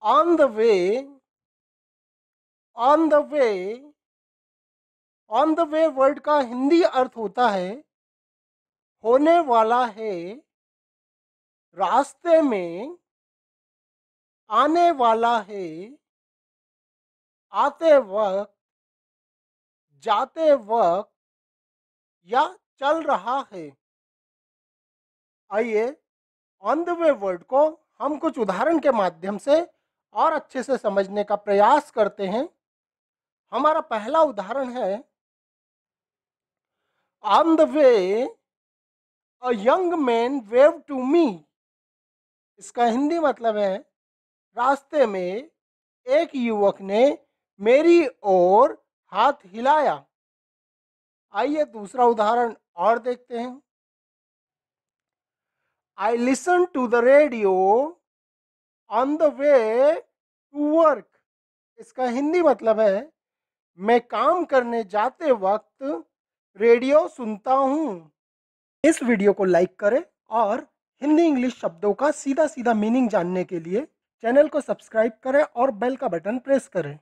on the way on the way on the way word का हिंदी अर्थ होता है होने वाला है रास्ते में आने वाला है आते वक्त जाते वक्त या चल रहा है आइए ऑन द वे वर्ड को हम कुछ उदाहरण के माध्यम से और अच्छे से समझने का प्रयास करते हैं हमारा पहला उदाहरण है on the way a young man wave to me इसका हिंदी मतलब है रास्ते में एक युवक ने मेरी ओर हाथ हिलाया आइए दूसरा उदाहरण और देखते हैं I listen to the radio on the way to work इसका हिंदी मतलब है मैं काम करने जाते वक्त रेडियो सुनता हूँ इस वीडियो को लाइक करें और हिंदी इंग्लिश शब्दों का सीधा सीधा मीनिंग जानने के लिए चैनल को सब्सक्राइब करें और बेल का बटन प्रेस करें